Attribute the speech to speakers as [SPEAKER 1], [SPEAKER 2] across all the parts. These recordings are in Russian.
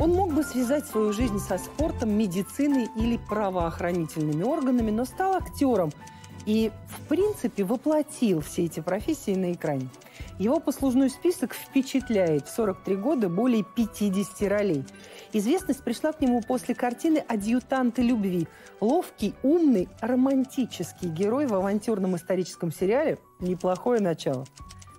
[SPEAKER 1] Он мог бы связать свою жизнь со спортом, медициной или правоохранительными органами, но стал актером и, в принципе, воплотил все эти профессии на экране. Его послужной список впечатляет. В 43 года более 50 ролей. Известность пришла к нему после картины «Адъютанты любви». Ловкий, умный, романтический герой в авантюрном историческом сериале «Неплохое начало».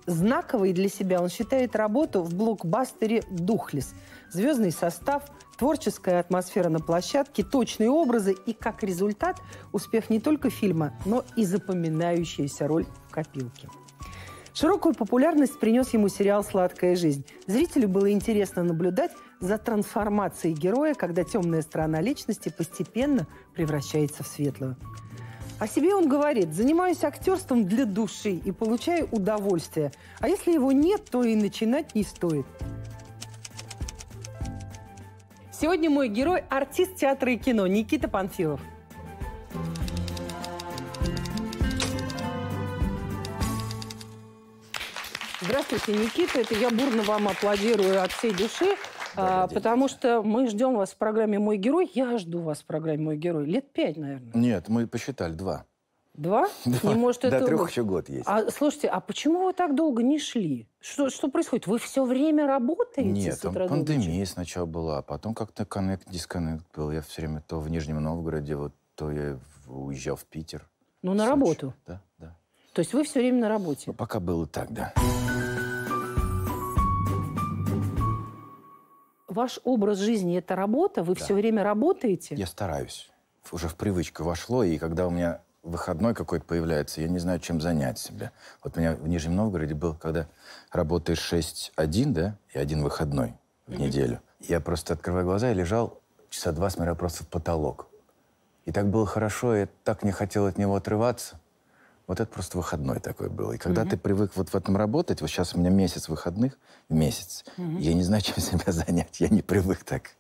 [SPEAKER 1] Знаковой для себя он считает работу в блокбастере «Духлес», звездный состав, творческая атмосфера на площадке, точные образы и, как результат, успех не только фильма, но и запоминающаяся роль в копилке. Широкую популярность принес ему сериал «Сладкая жизнь». Зрителю было интересно наблюдать за трансформацией героя, когда темная сторона личности постепенно превращается в светлую. О себе он говорит, занимаюсь актерством для души и получаю удовольствие. А если его нет, то и начинать не стоит. Сегодня мой герой – артист театра и кино Никита Панфилов. Здравствуйте, Никита. Это я бурно вам аплодирую от всей души, да, потому что мы ждем вас в программе «Мой герой». Я жду вас в программе «Мой герой» лет пять, наверное.
[SPEAKER 2] Нет, мы посчитали, два.
[SPEAKER 1] Два? Два. Не может До это... трех еще год есть. А, слушайте, а почему вы так долго не шли? Что, что происходит? Вы все время работаете Нет, с утра там пандемия
[SPEAKER 2] сначала была, а потом как-то коннект, дисконнект был. Я все время то в Нижнем Новгороде, вот то я уезжал в Питер.
[SPEAKER 1] Ну, на Сочи. работу? Да, да. То есть вы все время на работе? Ну,
[SPEAKER 2] пока было так, да.
[SPEAKER 1] Ваш образ жизни – это работа? Вы да. все время работаете? Я
[SPEAKER 2] стараюсь. Уже в привычку вошло, и когда у меня выходной какой-то появляется, я не знаю, чем занять себя. Вот у меня в Нижнем Новгороде был, когда работаешь 6-1, да, и один выходной в неделю. Я просто открываю глаза и лежал часа два, смотрел просто в потолок. И так было хорошо, я так не хотел от него отрываться. Вот это просто выходной такой был. И когда mm-hmm. ты привык вот в этом работать, вот сейчас у меня месяц выходных, месяц, mm-hmm. я не знаю, чем себя занять, я не привык так.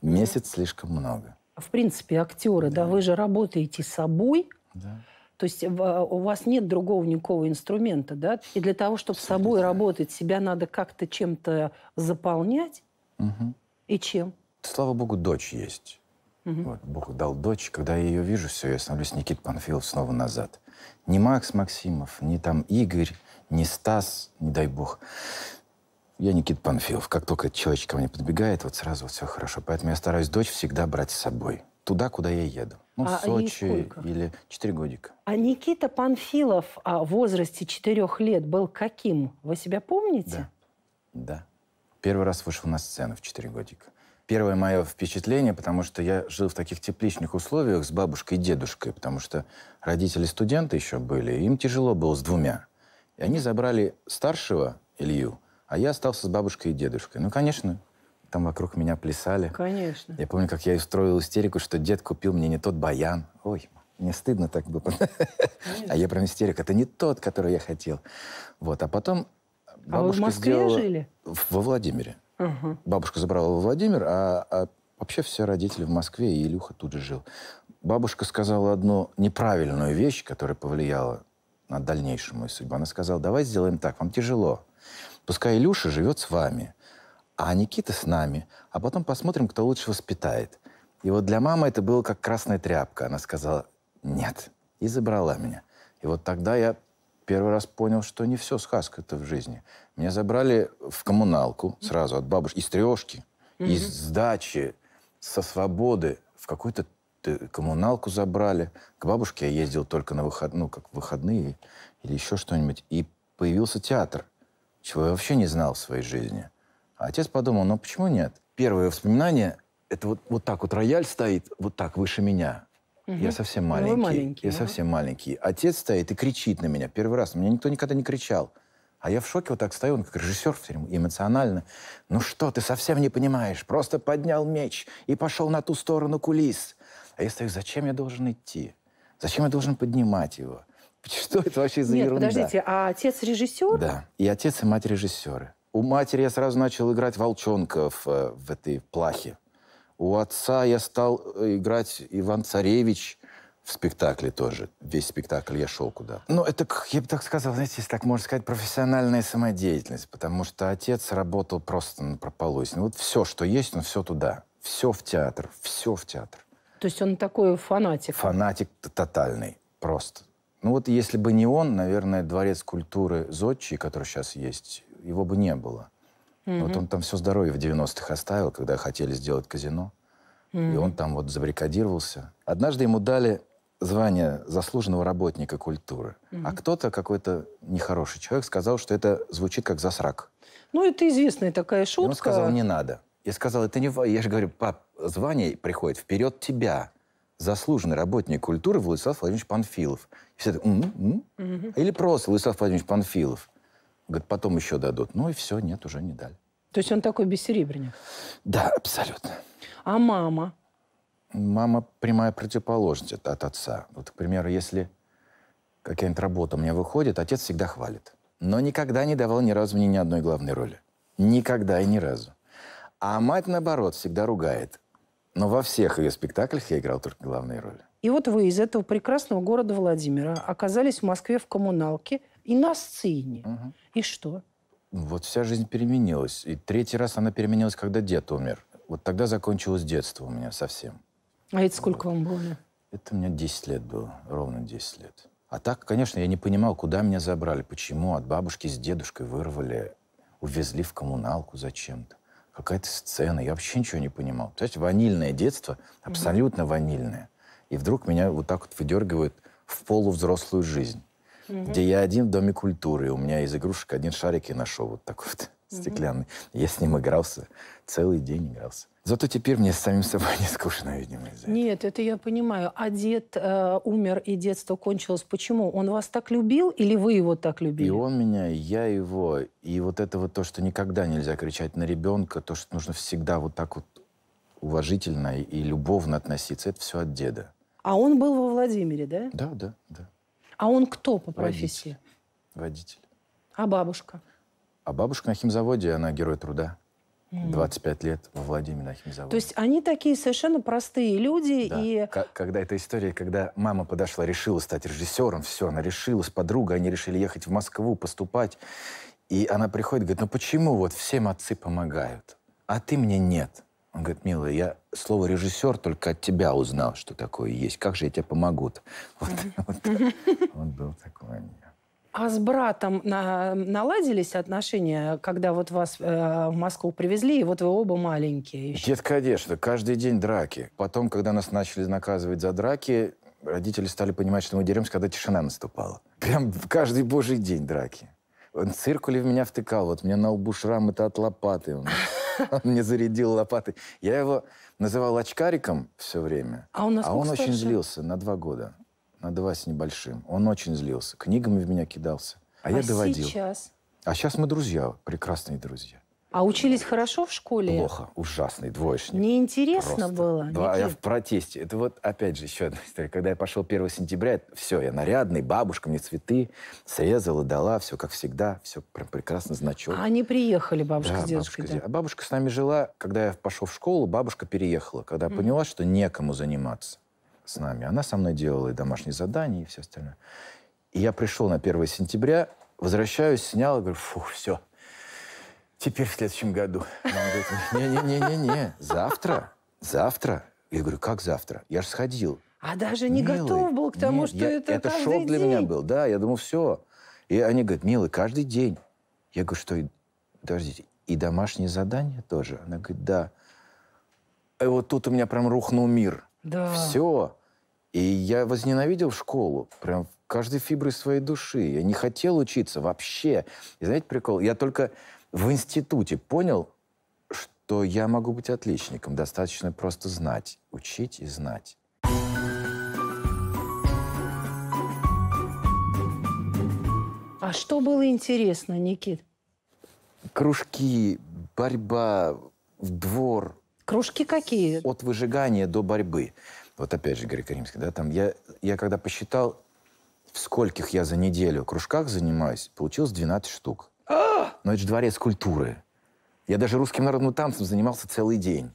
[SPEAKER 2] Месяц mm-hmm. слишком много.
[SPEAKER 1] В принципе, актеры, да. да, вы же работаете собой, да. То есть а, у вас нет другого никакого инструмента, да? И для того, чтобы с собой работать, себя надо как-то чем-то заполнять. Угу. И чем?
[SPEAKER 2] Слава богу, дочь есть. Угу. Вот, Бог дал дочь. Когда я ее вижу, все, я становлюсь Никит Панфилов снова назад. Не Макс Максимов, не там Игорь, не Стас, не дай бог. Я Никит Панфилов. Как только человечек ко мне подбегает, вот сразу вот все хорошо. Поэтому я стараюсь дочь всегда брать с собой. Туда, куда я еду. Ну, а, а Сочи или 4 годика.
[SPEAKER 1] А Никита Панфилов а, в возрасте 4 лет был каким? Вы себя помните?
[SPEAKER 2] Да. да. Первый раз вышел на сцену в 4 годика. Первое мое впечатление, потому что я жил в таких тепличных условиях с бабушкой и дедушкой, потому что родители студенты еще были, им тяжело было с двумя. И они забрали старшего Илью, а я остался с бабушкой и дедушкой. Ну, конечно, там вокруг меня плясали.
[SPEAKER 3] Конечно.
[SPEAKER 2] Я помню, как я устроил истерику, что дед купил мне не тот баян. Ой, мне стыдно так было. А я прям истерик. Это не тот, который я хотел. Вот. А потом бабушка а вы в Москве сделала... жили? Во Владимире. Угу. Бабушка забрала во Владимир, а, а вообще все родители в Москве, и Илюха тут же жил. Бабушка сказала одну неправильную вещь, которая повлияла на дальнейшую мою судьбу. Она сказала, давай сделаем так, вам тяжело. Пускай Илюша живет с вами а Никита с нами, а потом посмотрим, кто лучше воспитает. И вот для мамы это было как красная тряпка. Она сказала «нет» и забрала меня. И вот тогда я первый раз понял, что не все сказка это в жизни. Меня забрали в коммуналку сразу от бабушки, из трешки, mm-hmm. из сдачи со свободы в какую-то э, коммуналку забрали. К бабушке я ездил только на выход, ну, как выходные или еще что-нибудь. И появился театр, чего я вообще не знал в своей жизни. А отец подумал, ну почему нет? Первое воспоминание – это вот, вот так вот рояль стоит, вот так, выше меня.
[SPEAKER 3] Угу. Я совсем ну, маленький. Ну, маленький
[SPEAKER 2] я да? совсем маленький. Отец стоит и кричит на меня. Первый раз. Мне никто никогда не кричал. А я в шоке вот так стою, он как режиссер все время, эмоционально. Ну что, ты совсем не понимаешь. Просто поднял меч и пошел на ту сторону кулис. А я стою, зачем я должен идти? Зачем я должен поднимать его? Что это вообще за Нет, ерунда? подождите,
[SPEAKER 1] а отец режиссер?
[SPEAKER 2] Да, и отец, и мать режиссеры. У матери я сразу начал играть волчонков э, в этой плахе. У отца я стал э, играть Иван Царевич в спектакле тоже. Весь спектакль я шел куда. Ну, это, я бы так сказал, знаете, если так можно сказать, профессиональная самодеятельность, потому что отец работал просто на прополусь. Ну, вот все, что есть, он все туда. Все в театр, все в театр. То
[SPEAKER 1] есть он такой фанатик?
[SPEAKER 2] Фанатик тотальный, просто. Ну вот если бы не он, наверное, Дворец культуры Зодчий, который сейчас есть, его бы не было. Mm-hmm. Вот он там все здоровье в 90-х оставил, когда хотели сделать казино. Mm-hmm. И он там вот забаррикадировался. Однажды ему дали звание заслуженного работника культуры. Mm-hmm. А кто-то, какой-то нехороший человек, сказал, что это звучит как засрак.
[SPEAKER 1] Ну, это известная такая шутка. И он сказал, не
[SPEAKER 2] надо. Я сказал, это не... Я же говорю, пап, звание приходит вперед тебя. Заслуженный работник культуры Владислав Владимирович Панфилов. И все так, м Или просто Владислав Владимирович Панфилов. Говорит, потом еще дадут. Ну и все, нет, уже не дали.
[SPEAKER 1] То есть он такой бессеребренник?
[SPEAKER 2] Да, абсолютно. А мама? Мама прямая противоположность от, от отца. Вот, к примеру, если какая-нибудь работа у меня выходит, отец всегда хвалит. Но никогда не давал ни разу мне ни одной главной роли. Никогда и ни разу. А мать, наоборот, всегда ругает. Но во всех ее спектаклях я играл только главные роли.
[SPEAKER 1] И вот вы из этого прекрасного города Владимира оказались в Москве в коммуналке – и на сцене. Угу. И что?
[SPEAKER 2] Вот вся жизнь переменилась. И третий раз она переменилась, когда дед умер. Вот тогда закончилось детство у меня совсем.
[SPEAKER 1] А это сколько вот. вам было?
[SPEAKER 2] Это у меня 10 лет было, ровно 10 лет. А так, конечно, я не понимал, куда меня забрали, почему от бабушки с дедушкой вырвали, увезли в коммуналку зачем-то. Какая-то сцена, я вообще ничего не понимал. То есть ванильное детство, абсолютно ванильное. И вдруг меня вот так вот выдергивают в полувзрослую жизнь угу. где я один в Доме культуры. У меня из игрушек один шарик я нашел вот такой вот стеклянный. Угу. Я с ним игрался, целый день игрался. Зато теперь мне с самим собой не скучно, видимо,
[SPEAKER 1] из-за Нет, этого. это я понимаю. А дед э, умер, и детство кончилось. Почему? Он вас так любил, или вы его так любили? И
[SPEAKER 2] он меня, и я его. И вот это вот то, что никогда нельзя кричать на ребенка, то, что нужно всегда вот так вот уважительно и любовно относиться, это все от деда.
[SPEAKER 1] А он был во Владимире, да?
[SPEAKER 2] Да, да, да.
[SPEAKER 1] А он кто по профессии? Водитель. Водитель. А бабушка?
[SPEAKER 2] А бабушка на химзаводе, она герой труда. 25 лет во Владимире на химзаводе. То
[SPEAKER 1] есть они такие совершенно простые люди. Да. И...
[SPEAKER 2] К- когда эта история, когда мама подошла, решила стать режиссером, все, она решилась с подругой, они решили ехать в Москву, поступать. И она приходит, говорит, ну почему вот всем отцы помогают, а ты мне нет? Он говорит, милая, я слово режиссер только от тебя узнал, что такое есть. Как же я тебе помогу? Вот, был такой.
[SPEAKER 1] А с братом на, наладились отношения, когда вот вас э, в Москву привезли, и вот вы оба маленькие?
[SPEAKER 2] Еще? Нет, конечно. Каждый день драки. Потом, когда нас начали наказывать за драки, родители стали понимать, что мы деремся, когда тишина наступала. Прям каждый божий день драки. Он циркули в меня втыкал. Вот у меня на лбу шрамы то от лопаты. Он мне зарядил лопатой. Я его называл очкариком все время. А он, а он старше? очень злился на два года, на два с небольшим. Он очень злился. Книгами в меня кидался. А, а я доводил. сейчас? А сейчас мы друзья, прекрасные друзья.
[SPEAKER 1] А учились хорошо в школе? Плохо,
[SPEAKER 2] ужасный двоечник. Неинтересно Просто. было? Два, я в протесте. Это вот, опять же, еще одна история. Когда я пошел 1 сентября, все, я нарядный, бабушка мне цветы срезала, дала, все как всегда, все прям прекрасно, значок. А
[SPEAKER 1] они приехали, бабушка да, с дедушкой? Бабушка,
[SPEAKER 2] да? А бабушка с нами жила, когда я пошел в школу, бабушка переехала, когда mm-hmm. поняла, что некому заниматься с нами. Она со мной делала и домашние задания, и все остальное. И я пришел на 1 сентября, возвращаюсь, снял, и говорю, фух, все, теперь в следующем году. Он говорит, не-не-не-не, завтра, завтра. Я говорю, как завтра? Я же сходил.
[SPEAKER 1] А даже не милый, готов был
[SPEAKER 2] к тому, нет, что я, это Это шок день. для меня был, да, я думал, все. И они говорят, милый, каждый день. Я говорю, что, подождите, и домашнее задание тоже? Она говорит, да. И вот тут у меня прям рухнул мир. Да. Все. И я возненавидел школу, прям каждой фиброй своей души. Я не хотел учиться вообще. И знаете прикол? Я только в институте понял, что я могу быть отличником. Достаточно просто знать, учить и знать.
[SPEAKER 1] А что было интересно, Никит?
[SPEAKER 2] Кружки, борьба, двор. Кружки какие? От выжигания до борьбы. Вот опять же греко-римский, да, там я, я когда посчитал, в скольких я за неделю кружках занимаюсь, получилось 12 штук. А! Но это же дворец культуры. Я даже русским народным танцем занимался целый день.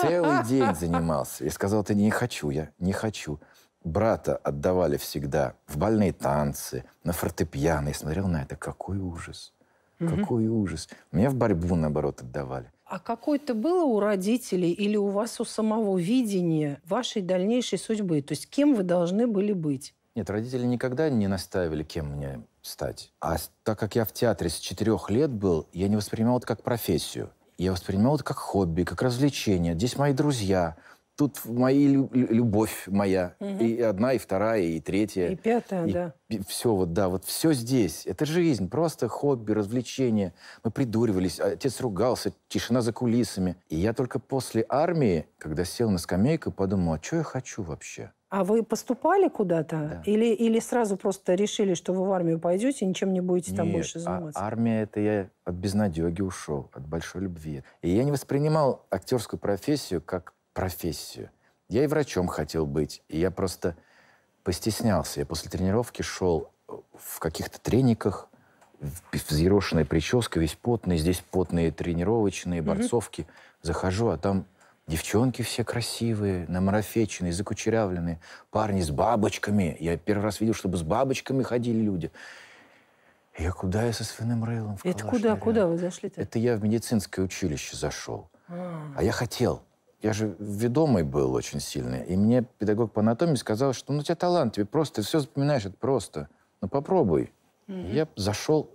[SPEAKER 2] Целый день занимался. Я сказал, ты не хочу, я не хочу. Брата отдавали всегда в больные танцы, на фортепиано. Я смотрел на это, какой ужас. Какой ужас. Меня в борьбу, наоборот, отдавали.
[SPEAKER 1] А какое-то было у родителей или у вас у самого видение вашей дальнейшей судьбы? То есть кем вы должны были быть?
[SPEAKER 2] Нет, родители никогда не наставили, кем мне стать. А так как я в театре с четырех лет был, я не воспринимал это как профессию. Я воспринимал это как хобби, как развлечение. Здесь мои друзья, тут мои любовь моя. Угу. И одна, и вторая, и третья. И
[SPEAKER 1] пятая, и да.
[SPEAKER 2] Все вот, да, вот все здесь. Это жизнь, просто хобби, развлечение. Мы придуривались, отец ругался, тишина за кулисами. И я только после армии, когда сел на скамейку, подумал, а что я хочу вообще?
[SPEAKER 1] А вы поступали куда-то? Да. Или, или сразу просто решили, что вы в армию пойдете, и ничем не будете Нет, там больше а заниматься?
[SPEAKER 2] А армия это я от безнадеги ушел, от большой любви. И я не воспринимал актерскую профессию как профессию. Я и врачом хотел быть. И я просто постеснялся. Я после тренировки шел э, в каких-то трениках, взъерошенная прическа, весь потный, здесь потные тренировочные, борцовки. Угу. Захожу, а там Девчонки все красивые, намарафеченные, закучерявленные. Парни с бабочками. Я первый раз видел, чтобы с бабочками ходили люди. Я куда я со свиным рейлом? В Это куда, куда
[SPEAKER 1] вы зашли-то? Это
[SPEAKER 2] я в медицинское училище зашел. А, а я хотел. Я же ведомый был очень сильный. И мне педагог по анатомии сказал, что ну, у тебя талант, тебе просто, ты все запоминаешь, это просто. Ну попробуй. Mm-hmm. Я зашел,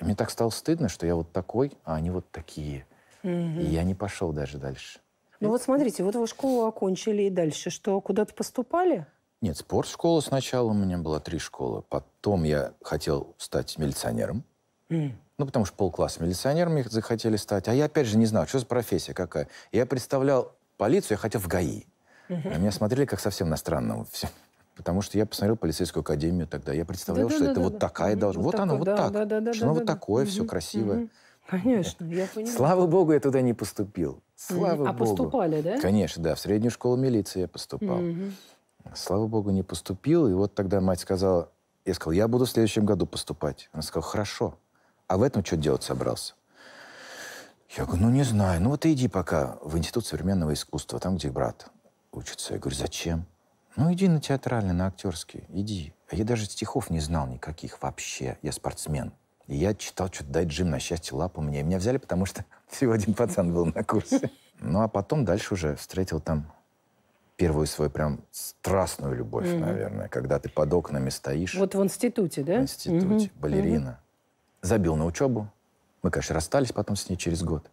[SPEAKER 2] и мне так стало стыдно, что я вот такой, а они вот такие.
[SPEAKER 3] Mm-hmm. И я
[SPEAKER 2] не пошел даже дальше.
[SPEAKER 1] Ну вот смотрите, вот вы школу окончили и дальше что, куда-то поступали?
[SPEAKER 2] Нет, спортшкола сначала у меня была три школы. Потом я хотел стать милиционером. Mm. Ну, потому что полкласса милиционерами захотели стать. А я, опять же, не знал, что за профессия какая. Я представлял полицию, я хотел в ГАИ. На меня смотрели как совсем на странного. Все. Потому что я посмотрел полицейскую академию тогда. Я представлял, что это вот такая должна... Вот, вот оно, вот так. что оно вот такое, все красивое.
[SPEAKER 1] Конечно, я понимаю. Слава
[SPEAKER 2] богу, я туда не поступил. Слава а Богу. А поступали, да? Конечно, да. В среднюю школу милиции я поступал. Угу. Слава Богу, не поступил. И вот тогда мать сказала, я сказал, я буду в следующем году поступать. Она сказала, хорошо. А в этом что делать собрался? Я говорю, ну не знаю. Ну вот иди пока в Институт современного искусства, там, где брат учится. Я говорю, зачем? Ну иди на театральный, на актерский, иди. А я даже стихов не знал никаких вообще. Я спортсмен. И я читал что-то «Дай Джим на счастье лапу мне». И меня взяли, потому что всего один пацан был на курсе. Ну, а потом дальше уже встретил там первую свою прям страстную любовь, mm-hmm. наверное, когда ты под окнами стоишь.
[SPEAKER 1] Вот в институте, да? В институте. Mm-hmm. Балерина.
[SPEAKER 2] Mm-hmm. Забил на учебу. Мы, конечно, расстались потом с ней через год.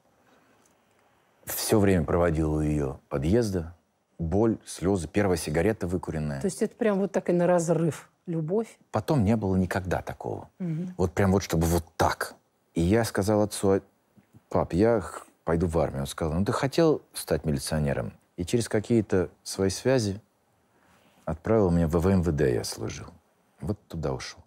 [SPEAKER 2] Все время проводил у ее подъезда. Боль, слезы, первая сигарета выкуренная. То
[SPEAKER 1] есть это прям вот так и на разрыв любовь?
[SPEAKER 2] Потом не было никогда такого. Угу. Вот прям вот, чтобы вот так. И я сказал отцу, «А пап, я пойду в армию. Он сказал, ну ты хотел стать милиционером? И через какие-то свои связи отправил меня в ВМВД, я служил. Вот туда ушел.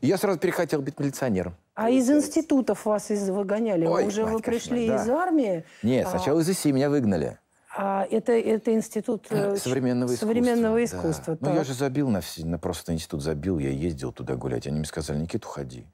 [SPEAKER 2] И я сразу перехотел быть милиционером.
[SPEAKER 1] А из институтов вас из выгоняли? Ой, Уже мать, вы пришли кошмар, из армии?
[SPEAKER 2] Нет, а... сначала из ИСИ меня выгнали.
[SPEAKER 1] А это, это институт э, э, современного, современного искусства. искусства да. Ну, я же
[SPEAKER 2] забил на, на просто институт забил, я ездил туда гулять. Они мне сказали, Никит, уходи.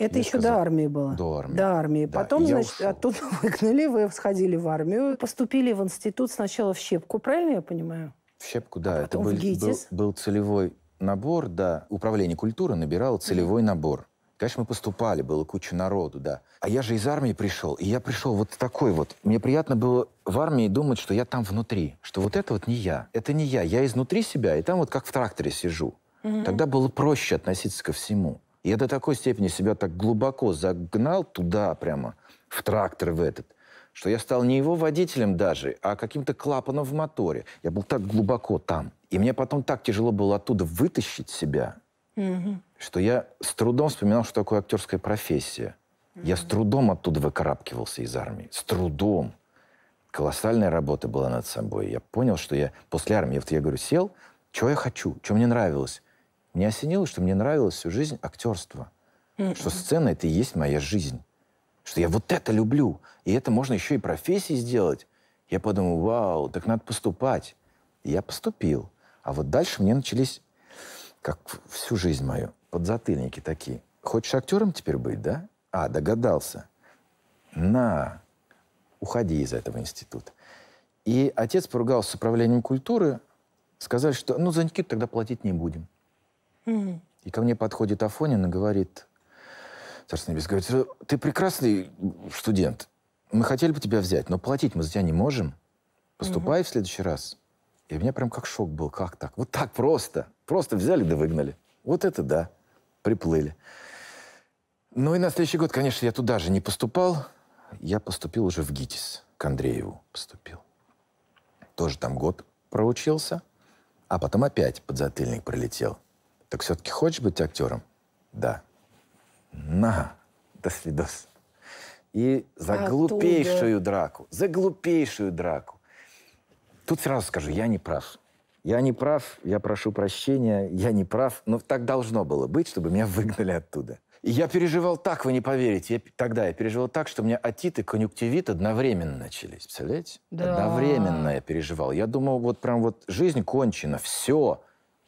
[SPEAKER 1] Это еще сказал. до
[SPEAKER 2] армии было. До армии. До армии. Да, Потом, значит,
[SPEAKER 1] ушел. оттуда выгнали, вы сходили в армию, поступили в институт сначала в Щепку, правильно я понимаю?
[SPEAKER 2] В Щепку, да. А это был, был, был целевой набор, да. Управление культуры набирало целевой набор. Конечно, мы поступали, было куча народу, да. А я же из армии пришел, и я пришел вот такой вот. Мне приятно было в армии думать, что я там внутри, что вот это вот не я, это не я, я изнутри себя, и там вот как в тракторе сижу. Угу. Тогда было проще относиться ко всему. Я до такой степени себя так глубоко загнал туда прямо, в трактор в этот, что я стал не его водителем даже, а каким-то клапаном в моторе. Я был так глубоко там. И мне потом так тяжело было оттуда вытащить себя, mm что я с трудом вспоминал, что такое актерская профессия. mm Я с трудом оттуда выкарабкивался из армии. С трудом. Колоссальная работа была над собой. Я понял, что я после армии, вот я говорю, сел, что я хочу, что мне нравилось. Мне осенило, что мне нравилось всю жизнь актерство. Mm-mm. Что сцена — это и есть моя жизнь. Что я вот это люблю. И это можно еще и профессией сделать. Я подумал, вау, так надо поступать. И я поступил. А вот дальше мне начались, как всю жизнь мою, подзатыльники такие. Хочешь актером теперь быть, да? А, догадался. На, уходи из этого института. И отец поругался с управлением культуры, сказали, что ну за Никиту тогда платить не будем. И ко мне подходит Афонин и говорит, Царство Небесное, говорит, ты прекрасный студент. Мы хотели бы тебя взять, но платить мы за тебя не можем. Поступай угу. в следующий раз. И у меня прям как шок был. Как так? Вот так просто. Просто взяли да выгнали. Вот это да. Приплыли. Ну и на следующий год, конечно, я туда же не поступал. Я поступил уже в ГИТИС. К Андрееву поступил. Тоже там год проучился. А потом опять подзатыльник пролетел. Так все-таки хочешь быть актером? Да. На, до свидос. И за Оттуда. глупейшую драку, за глупейшую драку. Тут сразу скажу, я не прав. Я не прав, я прошу прощения, я не прав. Но так должно было быть, чтобы меня выгнали оттуда. И я переживал так, вы не поверите. Я, тогда я переживал так, что у меня отит и конъюнктивит одновременно начались. Представляете? Да. Одновременно я переживал. Я думал, вот прям вот жизнь кончена, все.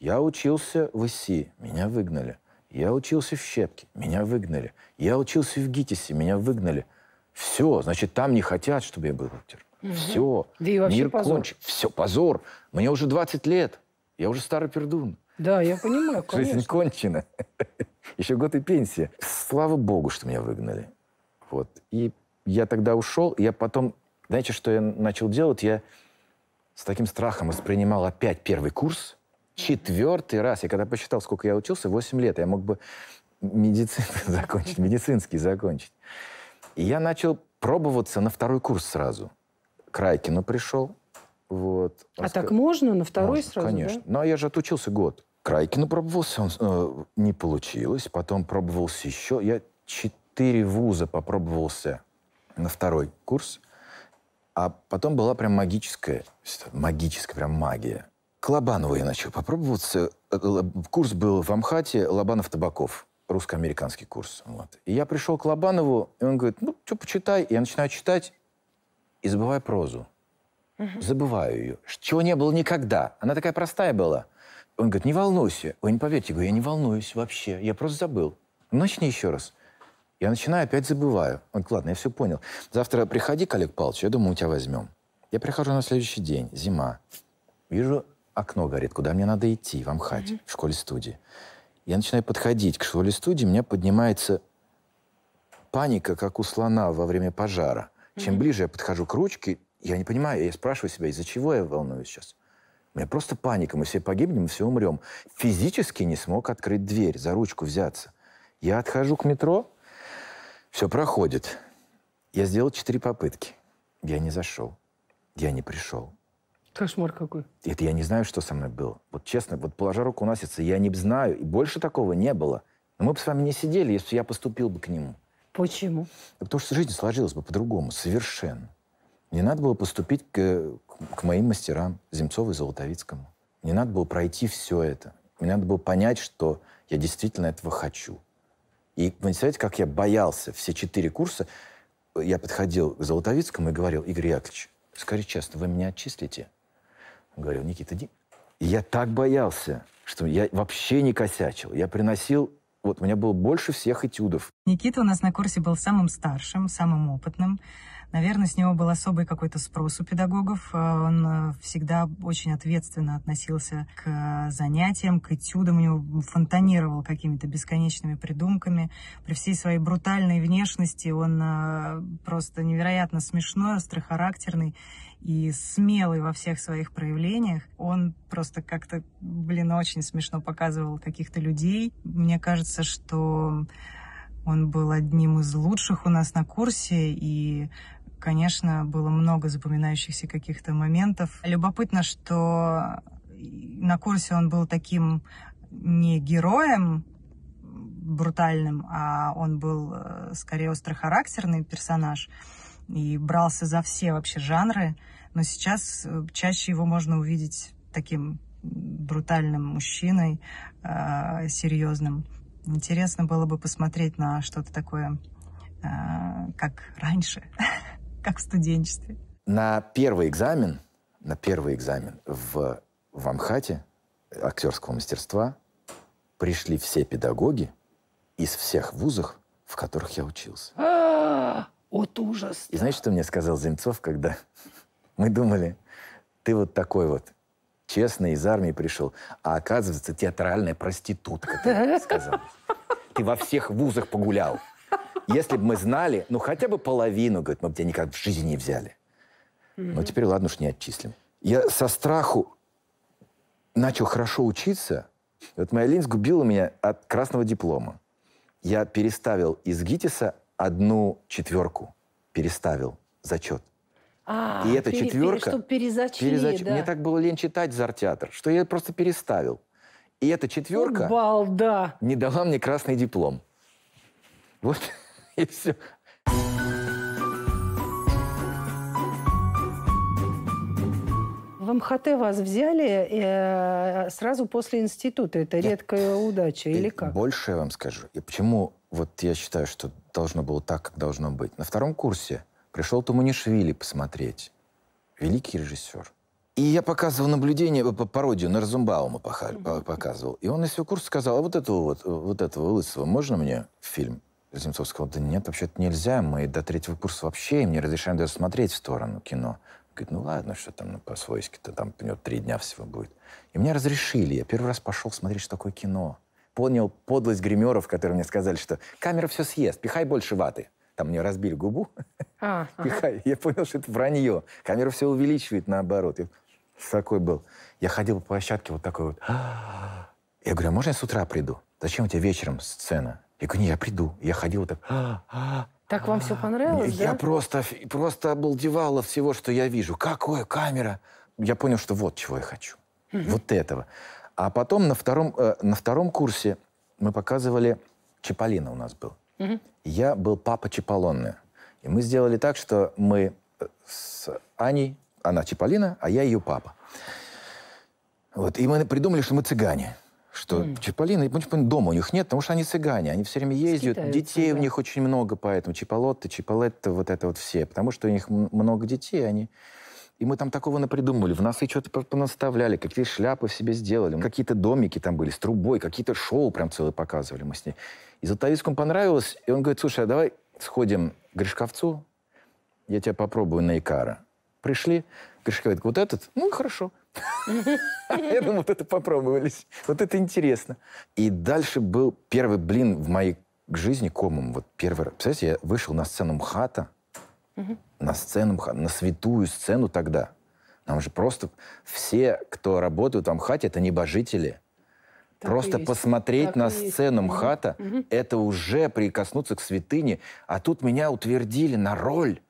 [SPEAKER 2] Я учился в ИСИ, меня выгнали. Я учился в Щепке, меня выгнали. Я учился в ГИТИСе, меня выгнали. Все, значит, там не хотят, чтобы я был актером. Угу. Все. Да и вообще Мир позор. кончен. Все, позор. Мне уже 20 лет. Я уже старый пердун.
[SPEAKER 1] Да, я понимаю, конечно. Жизнь
[SPEAKER 2] кончена. Еще год и пенсия. Слава богу, что меня выгнали. Вот. И я тогда ушел. Я потом... Знаете, что я начал делать? Я с таким страхом воспринимал опять первый курс. Четвертый раз. Я когда посчитал, сколько я учился, 8 лет, я мог бы медицину закончить, медицинский закончить. И я начал пробоваться на второй курс сразу. К Райкину пришел. Вот. А Раска... так
[SPEAKER 1] можно? На второй можно, сразу, Конечно. Да?
[SPEAKER 2] Ну, Но я же отучился год. К Райкину пробовался, он, э, не получилось. Потом пробовался еще. Я четыре вуза попробовался на второй курс. А потом была прям магическая, магическая прям магия. К Лобанову я начал попробоваться. Э, э, курс был в Амхате «Лобанов-Табаков» русско-американский курс. Вот. И я пришел к Лобанову, и он говорит, ну, что, почитай. И я начинаю читать, и забываю прозу. Угу. Забываю ее. Чего не было никогда. Она такая простая была. Он говорит, не волнуйся. Вы не поверите, я говорю, я не волнуюсь вообще. Я просто забыл. Ну, начни еще раз. Я начинаю, опять забываю. Он говорит, ладно, я все понял. Завтра приходи, коллег Павлович, я думаю, у тебя возьмем. Я прихожу на следующий день, зима. Вижу, окно горит, куда мне надо идти, в Амхате, mm-hmm. в школе-студии. Я начинаю подходить к школе-студии, у меня поднимается паника, как у слона во время пожара. Mm-hmm. Чем ближе я подхожу к ручке, я не понимаю, я спрашиваю себя, из-за чего я волнуюсь сейчас? У меня просто паника, мы все погибнем, мы все умрем. Физически не смог открыть дверь, за ручку взяться. Я отхожу к метро, все проходит. Я сделал четыре попытки. Я не зашел. Я не пришел.
[SPEAKER 1] Кошмар какой.
[SPEAKER 2] Это я не знаю, что со мной было. Вот честно, вот положа руку на сердце, я не знаю. И больше такого не было. Но мы бы с вами не сидели, если бы я поступил бы к нему. Почему? Да потому что жизнь сложилась бы по-другому, совершенно. Не надо было поступить к, к моим мастерам, Земцову и Золотовицкому. Не надо было пройти все это. Мне надо было понять, что я действительно этого хочу. И представляете, как я боялся все четыре курса. Э, я подходил к Золотовицкому и говорил, Игорь Яковлевич, скажи честно, вы меня отчислите? говорил, Никита, иди. я так боялся, что я вообще не косячил. Я приносил вот у меня было больше всех этюдов.
[SPEAKER 4] Никита у нас на курсе был самым старшим, самым опытным. Наверное, с него был особый какой-то спрос у педагогов. Э, он э, всегда очень ответственно относился к занятиям, к этюдам. У него фонтанировал какими-то бесконечными придумками. При всей своей брутальной внешности он э, просто невероятно смешной, острохарактерный и смелый во всех своих проявлениях. Он просто как-то, блин, очень смешно показывал каких-то людей. Мне кажется, что он был одним из лучших у нас на курсе, и конечно, было много запоминающихся каких-то моментов. Любопытно, что на курсе он был таким не героем брутальным, а он был э, скорее острохарактерный персонаж и брался за все вообще жанры, но сейчас э, чаще его можно увидеть таким брутальным мужчиной, э, серьезным. Интересно было бы посмотреть на что-то такое, э, как раньше, как в студенчестве.
[SPEAKER 2] На первый экзамен, на первый экзамен в, в Амхате актерского мастерства пришли все педагоги из всех вузов, в которых я учился.
[SPEAKER 1] От ужас.
[SPEAKER 2] И знаешь, что мне сказал Земцов, когда мы думали, ты вот такой вот, честный, из армии пришел, а оказывается, театральная проститутка, ты сказал. Ты во всех вузах погулял. Если бы мы знали, ну хотя бы половину, говорит, мы бы тебя никак в жизни не взяли. Но ну, теперь, ладно уж, не отчислим. Я со страху начал хорошо учиться. вот моя линз губила меня от красного диплома. Я переставил из ГИТИСа одну четверку переставил зачет.
[SPEAKER 1] А, и эта пере, четверка... Чтобы перезачли, перезач... да. Мне так
[SPEAKER 2] было лень читать за зартеатр, что я просто переставил. И эта четверка
[SPEAKER 1] Балда.
[SPEAKER 2] не дала мне красный диплом. Вот и все.
[SPEAKER 1] МХТ вас взяли э, сразу после института. Это Нет. редкая удача или
[SPEAKER 2] как? Больше я вам скажу. И почему вот я считаю, что должно было так, как должно быть. На втором курсе пришел Туманишвили посмотреть. Великий режиссер. И я показывал наблюдение, по пародию на Разумбаума показывал. И он на свой курс сказал, а вот этого вот, вот этого лысого можно мне в фильм? Земцов сказал, да нет, вообще-то нельзя, мы до третьего курса вообще им не разрешаем даже смотреть в сторону кино. Говорит, ну ладно, что там ну, по-свойски-то, там у него три дня всего будет. И мне разрешили. Я первый раз пошел смотреть, что такое кино. Понял подлость гримеров, которые мне сказали, что камера все съест, пихай больше ваты. Там мне разбили губу.
[SPEAKER 3] А, пихай.
[SPEAKER 2] Я понял, что это вранье. Камера все увеличивает наоборот. Я такой был. Я ходил по площадке вот такой вот. Я говорю, а можно я с утра приду? Зачем у тебя вечером сцена? Я говорю, не, я приду. Я ходил вот так.
[SPEAKER 3] А,
[SPEAKER 1] а, так вам все а, понравилось, я, да? Я
[SPEAKER 2] просто, просто обалдевала всего, что я вижу. Какое камера? Я понял, что вот чего я хочу. Угу. Вот этого. А потом на втором, э, на втором курсе мы показывали... Чаполина у нас был. Угу. Я был папа Чаполонны. И мы сделали так, что мы э, с Аней... Она Чаполина, а я ее папа. Вот, и мы придумали, что мы цыгане что mm. Чиполлино, дома у них нет, потому что они цыгане, они все время ездят, детей да. у них очень много, поэтому Чиполотто, Чиполетто, вот это вот все, потому что у них много детей, они... И мы там такого напридумывали, в нас и что-то понаставляли, какие шляпы себе сделали, какие-то домики там были с трубой, какие-то шоу прям целые показывали мы с ней. И Златовицкому понравилось, и он говорит, слушай, а давай сходим к Гришковцу, я тебя попробую на Икара. Пришли, Гришковец, говорит, вот этот? Ну, хорошо. Поэтому вот это попробовались. Вот это интересно. И дальше был первый блин в моей жизни комом. Вот первый раз. Представляете, я вышел на сцену МХАТа, на сцену МХАТа, на святую сцену тогда. Там же просто все, кто работают в МХАТе, это небожители. просто посмотреть на сцену МХАТа, это уже прикоснуться к святыне. А тут меня утвердили на роль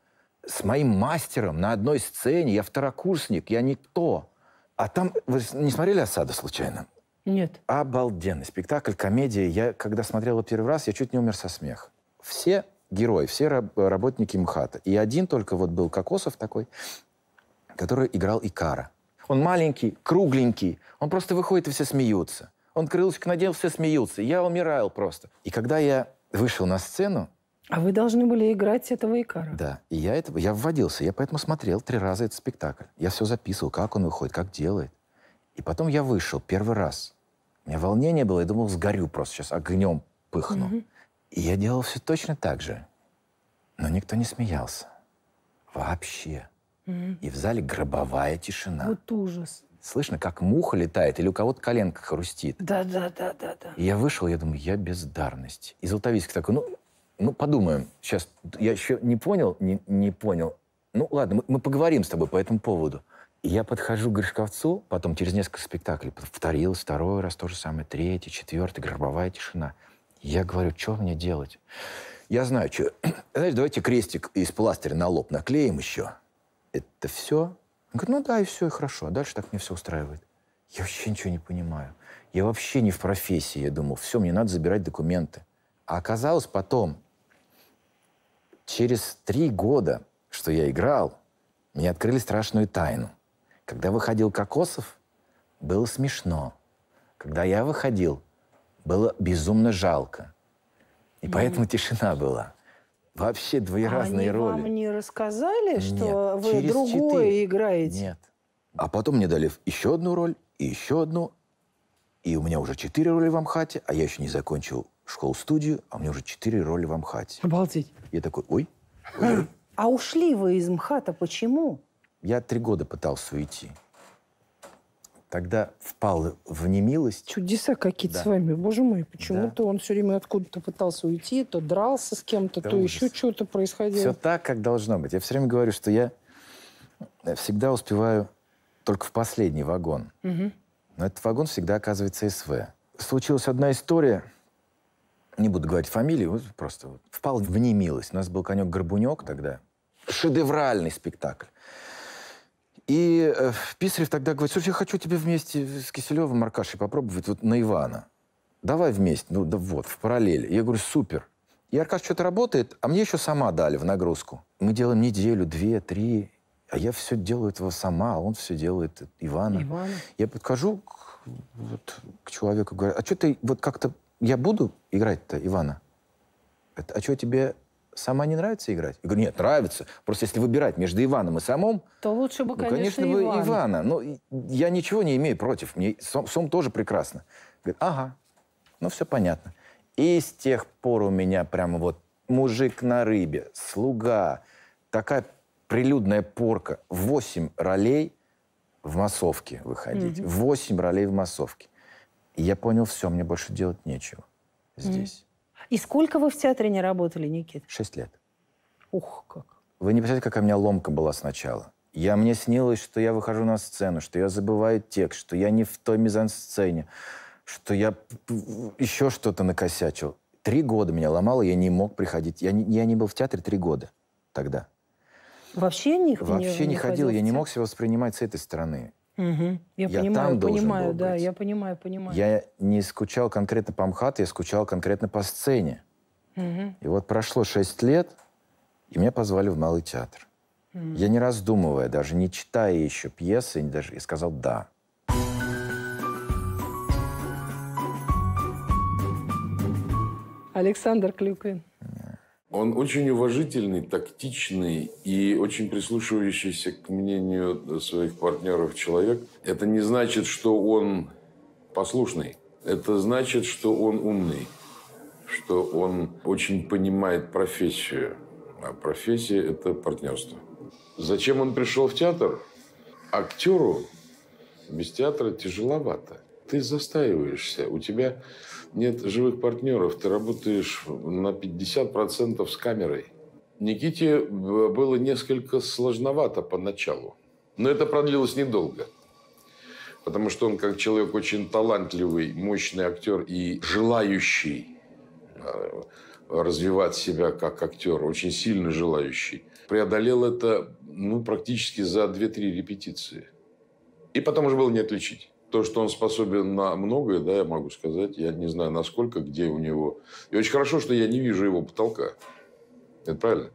[SPEAKER 2] с моим мастером на одной сцене. Я второкурсник, я никто. А там, вы не смотрели «Осада» случайно? Нет. Обалденный спектакль, комедия. Я, когда смотрела первый раз, я чуть не умер со смеха. Все герои, все работники МХАТа. И один только вот был Кокосов такой, который играл Икара. Он маленький, кругленький, он просто выходит и все смеются. Он крылышко надел, все смеются. Я умирал просто. И когда я вышел на сцену,
[SPEAKER 1] а вы должны были играть этого Икара.
[SPEAKER 2] Да, и я, это, я вводился, я поэтому смотрел три раза этот спектакль. Я все записывал, как он выходит, как делает. И потом я вышел первый раз. У меня волнение было, я думал, сгорю просто сейчас, огнем пыхну. Угу. И я делал все точно так же. Но никто не смеялся. Вообще. И в зале гробовая тишина. Вот ужас. Слышно, как муха летает или у кого-то коленка хрустит.
[SPEAKER 1] Да, да, да, да,
[SPEAKER 2] да. И я вышел, я думаю, я бездарность. И Золотовицкий такой, ну, ну, подумаем. Сейчас я еще не понял, не, не понял. Ну, ладно, мы, мы поговорим с тобой по этому поводу. я подхожу к Гришковцу, потом через несколько спектаклей повторил второй раз то же самое, третий, четвертый, гробовая тишина. Я говорю, что мне делать? Я знаю, что... Знаешь, давайте крестик из пластыря на лоб наклеим еще. Это все? Он говорит, ну да, и все, и хорошо. А дальше так мне все устраивает. Я вообще ничего не понимаю. Я вообще не в профессии. Я думал, все, мне надо забирать документы. А оказалось потом, через три года, что я играл, мне открыли страшную тайну. Когда выходил Кокосов, было смешно. Когда я выходил, было безумно жалко. И ну поэтому тишина была. Вообще две а разные они роли.
[SPEAKER 1] Вам не рассказали, что вы через другое 4. играете?
[SPEAKER 2] Нет. А потом мне дали еще одну роль и еще одну. И у меня уже четыре роли в Амхате, а я еще не закончил школу-студию, а у меня уже четыре роли в Амхате. Обалдеть. Я такой, ой.
[SPEAKER 1] А ушли вы из МХАТа почему?
[SPEAKER 2] Я три года пытался уйти. Тогда впал в немилость.
[SPEAKER 1] Чудеса какие-то да. с вами. Боже мой, почему-то да. он все время откуда-то пытался уйти, то дрался с кем-то, да то ужас. еще что-то происходило. Все
[SPEAKER 2] так, как должно быть. Я все время говорю, что я э, всегда успеваю только в последний вагон. Угу. Но этот вагон всегда оказывается СВ. Случилась одна история, не буду говорить фамилии, вот просто вот, впал в немилость. У нас был конек-горбунек тогда. Шедевральный спектакль. И э, Писарев тогда говорит, слушай, я хочу тебе вместе с Киселевым Аркашей попробовать вот на Ивана. Давай вместе, ну да вот, в параллели. Я говорю, супер. И Аркаш что-то работает, а мне еще сама дали в нагрузку. Мы делаем неделю, две, три, а я все делаю этого сама, а он все делает Ивана. Ивана. Я подхожу к, вот, к человеку, говорю, а что ты вот как-то я буду играть-то Ивана? Это, а что, тебе сама не нравится играть? Я говорю, нет, нравится. Просто если выбирать между Иваном и самом...
[SPEAKER 1] То лучше бы, ну, конечно, конечно Иван. Ивана. Но ну,
[SPEAKER 2] я ничего не имею против. Мне сом, сом тоже прекрасно. Говорит, ага, ну все понятно. И с тех пор у меня прямо вот мужик на рыбе, слуга, такая прилюдная порка. Восемь ролей в массовке выходить. Восемь mm -hmm. ролей в массовке. И я понял, все, мне больше делать нечего
[SPEAKER 1] здесь. Mm. И сколько вы в театре не работали, Никит? Шесть лет. Ух, как.
[SPEAKER 2] Вы не представляете, какая у меня ломка была сначала. Я, мне снилось, что я выхожу на сцену, что я забываю текст, что я не в той мизансцене, что я еще что-то накосячил. Три года меня ломало, я не мог приходить. Я не, я не был в театре три года тогда.
[SPEAKER 1] Вообще не Вообще не, не ходил, я
[SPEAKER 2] не мог себя воспринимать с этой стороны.
[SPEAKER 1] Угу. Я, я понимаю, там должен понимаю, был да, быть. я понимаю, понимаю. Я
[SPEAKER 2] не скучал конкретно по МХАТ, я скучал конкретно по сцене. Угу. И вот прошло шесть лет, и меня позвали в Малый театр. Угу. Я не раздумывая, даже не читая еще пьесы, даже и сказал «да».
[SPEAKER 1] Александр Клюквин.
[SPEAKER 3] Он очень уважительный, тактичный и очень прислушивающийся к мнению своих партнеров человек. Это не значит, что он послушный. Это значит, что он умный, что он очень понимает профессию. А профессия – это партнерство. Зачем он пришел в театр? Актеру без театра тяжеловато ты застаиваешься, у тебя нет живых партнеров, ты работаешь на 50% с камерой. Никите было несколько сложновато поначалу, но это продлилось недолго. Потому что он, как человек, очень талантливый, мощный актер и желающий э, развивать себя как актер, очень сильно желающий, преодолел это ну, практически за 2-3 репетиции. И потом уже было не отличить. То, что он способен на многое, да, я могу сказать. Я не знаю, насколько, где у него. И очень хорошо, что я не вижу его потолка. Это правильно?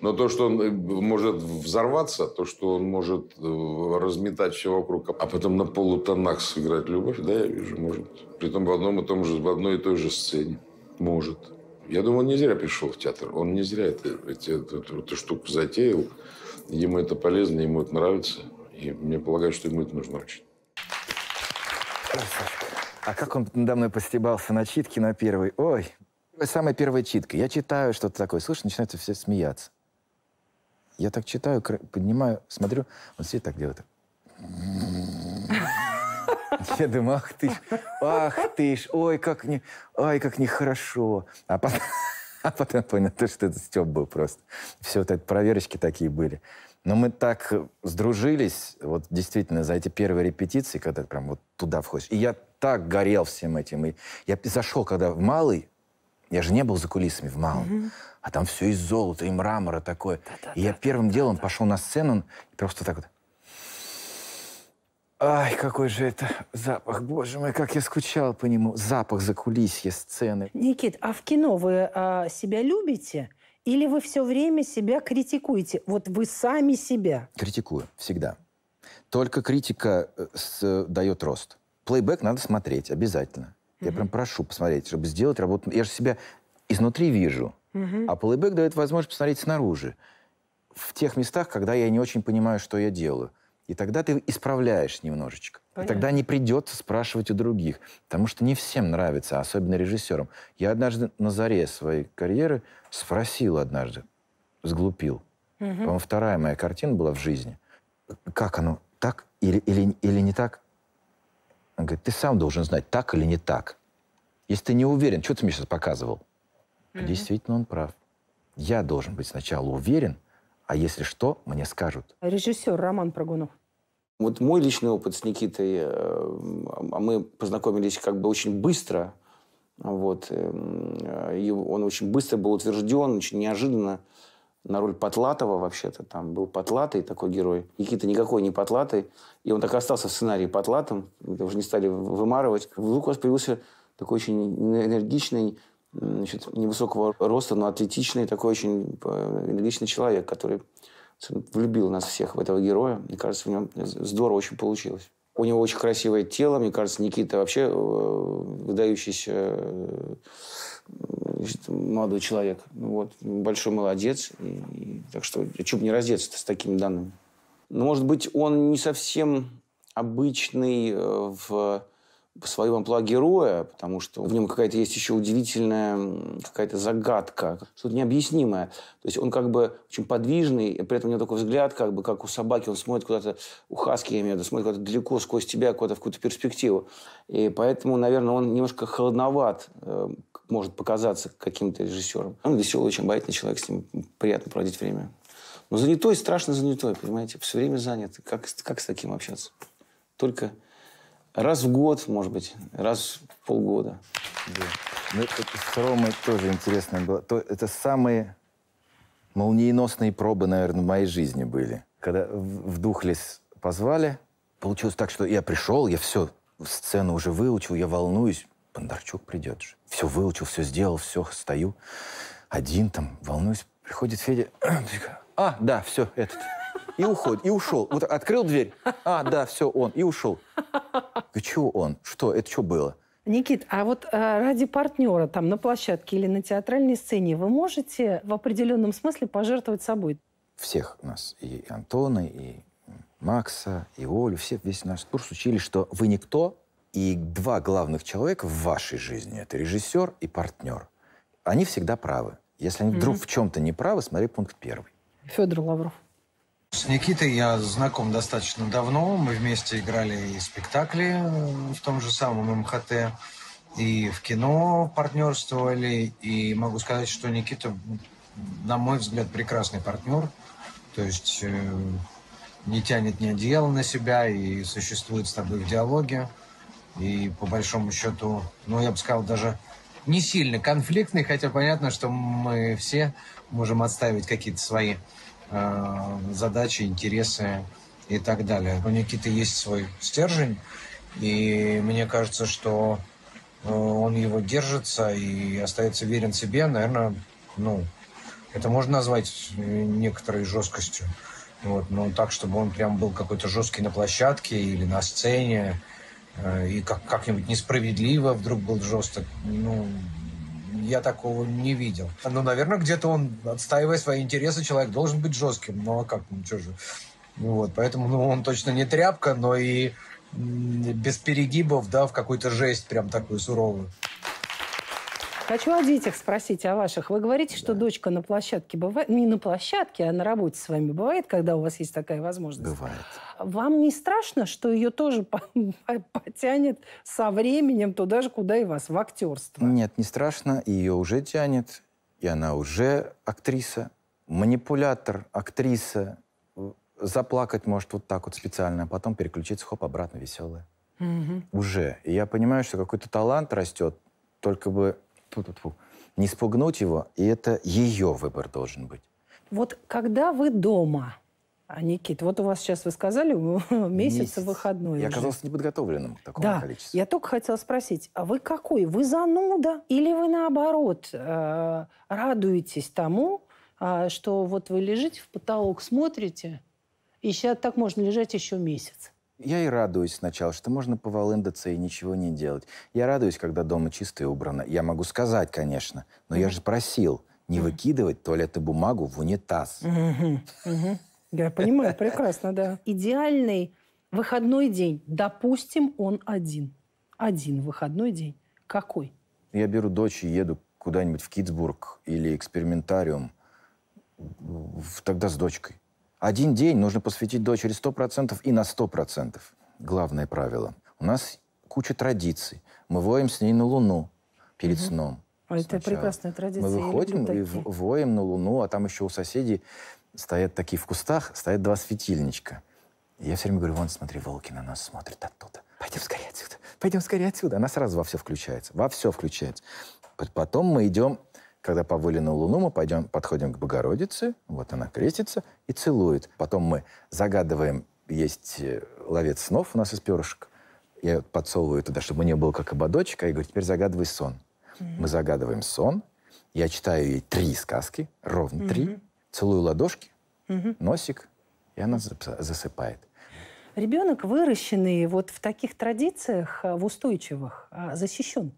[SPEAKER 3] Но то, что он э, может взорваться, то, что он может э, разметать все вокруг, а потом на полутонах сыграть любовь, да, я вижу, может. Притом в одном и том же, в одной и той же сцене. Может. Я думаю, он не зря пришел в театр. Он не зря это, это, эту, эту штуку затеял. Ему это полезно, ему это нравится. И мне полагаю, что ему это нужно очень.
[SPEAKER 2] А как он надо мной постебался на читке на первой? Ой, самая первая читка. Я читаю что-то такое. Слушай, начинают все смеяться. Я так читаю, поднимаю, смотрю. Он все так делает. Я думаю, ах ты ж, ах ты ж, ой, как не, ой как нехорошо. А потом, а потом понял, то, что это Степ был просто. Все вот эти проверочки такие были. Но мы так э, сдружились, вот действительно, за эти первые репетиции, когда ты прям вот туда входишь. И я так горел всем этим. И я зашел, когда в малый, я же не был за кулисами в малом, mm-hmm. а там все из золота и мрамора такое. Да-да-да, и я первым делом пошел на сцену и просто так вот... Ай, какой же это запах, боже мой, как я скучал по нему. Запах за кулисье сцены.
[SPEAKER 1] Никит, а в кино вы а, себя любите? Или вы все время себя критикуете? Вот вы сами себя.
[SPEAKER 2] Критикую всегда. Только критика э, с, э, дает рост. Плейбэк надо смотреть обязательно. Mm-hmm. Я прям прошу посмотреть, чтобы сделать работу. Я же себя изнутри вижу. Mm-hmm. А плейбэк дает возможность посмотреть снаружи. В тех местах, когда я не очень понимаю, что я делаю. И тогда ты исправляешь немножечко. Понятно. И тогда не придется спрашивать у других, потому что не всем нравится, особенно режиссерам. Я однажды на заре своей карьеры спросил однажды, сглупил. Угу. По-моему, вторая моя картина была в жизни. Как оно, так или, или, или не так? Он говорит, ты сам должен знать, так или не так. Если ты не уверен, что ты мне сейчас показывал? Угу. Действительно, он прав. Я
[SPEAKER 5] должен быть сначала уверен, а если что, мне скажут.
[SPEAKER 1] Режиссер Роман Прогунов.
[SPEAKER 5] Вот мой личный опыт с Никитой, э, а мы познакомились как бы очень быстро. Вот. Э, э, и он очень быстро был утвержден, очень неожиданно на роль Потлатова вообще-то. Там был Потлатый такой герой. Никита никакой не Потлатый. И он так и остался в сценарии Потлатым. уже не стали вымарывать. Вдруг у вас появился такой очень энергичный, значит, невысокого роста, но атлетичный, такой очень э, энергичный человек, который влюбил нас всех в этого героя. Мне кажется, в нем здорово очень получилось. У него очень красивое тело. Мне кажется, Никита вообще э, выдающийся э, значит, молодой человек. Вот. Большой молодец. И, и, так что, а чего бы не раздеться с такими данными. Но, может быть, он не совсем обычный в в своем амплуа героя, потому что в нем какая-то есть еще удивительная какая-то загадка, что-то необъяснимое. То есть он как бы очень подвижный, при этом у него такой взгляд, как бы как у собаки, он смотрит куда-то, у хаски, я имею в виду, смотрит куда-то далеко, сквозь тебя, куда-то в какую-то перспективу. И поэтому, наверное, он немножко холодноват, э, может показаться каким-то режиссером. Он веселый, очень обаятельный человек, с ним приятно проводить время. Но занятой, страшно занятой, понимаете? Все время занят. Как, как с таким общаться? Только Раз в год, может быть, раз в полгода. Да. Ну, это, с Ромой тоже интересно было. То, это самые
[SPEAKER 2] молниеносные пробы, наверное, в моей жизни были. Когда в, в Духлес позвали, получилось так, что я пришел, я все, сцену уже выучил, я волнуюсь. Бондарчук придет же. Все выучил, все сделал, все, стою. Один там, волнуюсь. Приходит Федя. А, да, все, этот. И уходит, и ушел. Вот открыл дверь. А, да, все, он. И ушел. Говорю, чего он? Что? Это что было?
[SPEAKER 1] Никит, а вот э, ради партнера там на площадке или на театральной сцене вы можете в определенном смысле пожертвовать собой?
[SPEAKER 2] Всех нас, и Антона, и Макса, и Олю, все, весь наш курс учили, что вы никто, и два главных человека в вашей жизни – это режиссер и партнер. Они всегда правы. Если они mm-hmm. вдруг в чем-то не правы, смотри пункт первый.
[SPEAKER 1] Федор Лавров.
[SPEAKER 6] С Никитой я знаком достаточно давно. Мы вместе играли и спектакли в том же самом МХТ, и в кино партнерствовали. И могу сказать, что Никита, на мой взгляд, прекрасный партнер. То есть э, не тянет ни одеяло на себя и существует с тобой в диалоге. И по большому счету, ну, я бы сказал, даже не сильно конфликтный, хотя понятно, что мы все можем отставить какие-то свои Э, задачи, интересы и так далее. У Никиты есть свой стержень, и мне кажется, что э, он его держится и остается верен себе, наверное, ну, это можно назвать э, некоторой жесткостью. Вот, но так, чтобы он прям был какой-то жесткий на площадке или на сцене, и как- как-нибудь несправедливо вдруг был жесток, ну, я такого не видел. Но, ну, наверное, где-то он, отстаивая свои интересы, человек должен быть жестким. Ну, а как? Ну, что же. Ну, вот, поэтому ну, он точно не тряпка, но и без перегибов, да, в какую-то жесть прям такую суровую.
[SPEAKER 1] Хочу о детях спросить, о ваших. Вы говорите, что да. дочка на площадке бывает, не на площадке, а на работе с вами бывает, когда у вас есть такая возможность? Бывает. Вам не страшно, что ее тоже потянет со временем туда же, куда и вас, в актерство?
[SPEAKER 2] Нет, не страшно. Ее уже тянет, и она уже актриса, манипулятор, актриса. Э, заплакать может вот так вот специально, а потом переключиться, хоп, обратно веселая. Угу. Уже. И я понимаю, что какой-то талант растет, только бы не спугнуть его, и это ее выбор должен быть.
[SPEAKER 1] Вот когда вы дома, а, Никит, вот у вас сейчас, вы сказали, месяц, выходной. Я уже. оказался
[SPEAKER 2] неподготовленным к
[SPEAKER 1] такому да. количеству. Я только хотела спросить, а вы какой? Вы зануда? Или вы, наоборот, э, радуетесь тому, э, что вот вы лежите в потолок, смотрите, и сейчас так можно лежать еще
[SPEAKER 2] месяц? Я и радуюсь сначала, что можно повалындаться и ничего не делать. Я радуюсь, когда дома чисто и убрано. Я могу сказать, конечно, но mm-hmm. я же просил не mm-hmm. выкидывать туалетную бумагу в унитаз.
[SPEAKER 1] Mm-hmm. Я понимаю, прекрасно, да. Идеальный выходной день. Допустим, он один. Один выходной день. Какой?
[SPEAKER 2] Я беру дочь и еду куда-нибудь в Китсбург или экспериментариум. Тогда с дочкой. Один день нужно посвятить дочери 100% и на 100%. Главное правило. У нас куча традиций. Мы воем с ней на Луну перед угу. сном. А
[SPEAKER 1] это прекрасная традиция. Мы выходим и
[SPEAKER 2] воем на Луну, а там еще у соседей стоят такие в кустах, стоят два светильничка. И я все время говорю, вон, смотри, волки на нас смотрят оттуда. Пойдем скорее отсюда, пойдем скорее отсюда. Она сразу во все включается, во все включается. Потом мы идем когда повыли на Луну, мы пойдем, подходим к Богородице, вот она крестится и целует. Потом мы загадываем, есть э, ловец снов у нас из перышек. Я подсовываю туда, чтобы мне было как ободочек, а я говорю, теперь загадывай сон. Mm-hmm. Мы загадываем сон, я читаю ей три сказки, ровно mm-hmm. три, целую ладошки, mm-hmm. носик, и она засыпает.
[SPEAKER 1] Ребенок, выращенный вот в таких традициях, э, в устойчивых, а, защищен.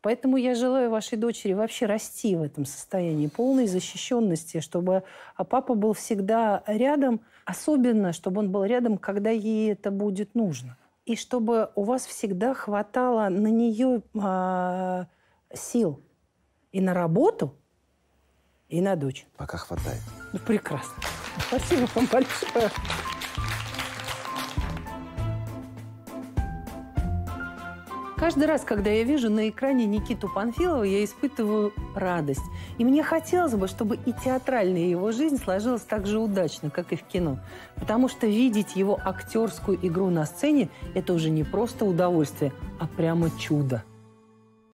[SPEAKER 1] Поэтому я желаю вашей дочери вообще расти в этом состоянии полной защищенности, чтобы а, папа был всегда рядом, особенно, чтобы он был рядом, когда ей это будет нужно. И чтобы у вас всегда хватало на нее а, сил и на работу, и на дочь. Пока хватает. Ну, прекрасно. Спасибо вам большое. Каждый раз, когда я вижу на экране Никиту Панфилова, я испытываю радость. И мне хотелось бы, чтобы и театральная его жизнь сложилась так же удачно, как и в кино. Потому что видеть его актерскую игру на сцене – это уже не просто удовольствие, а прямо чудо.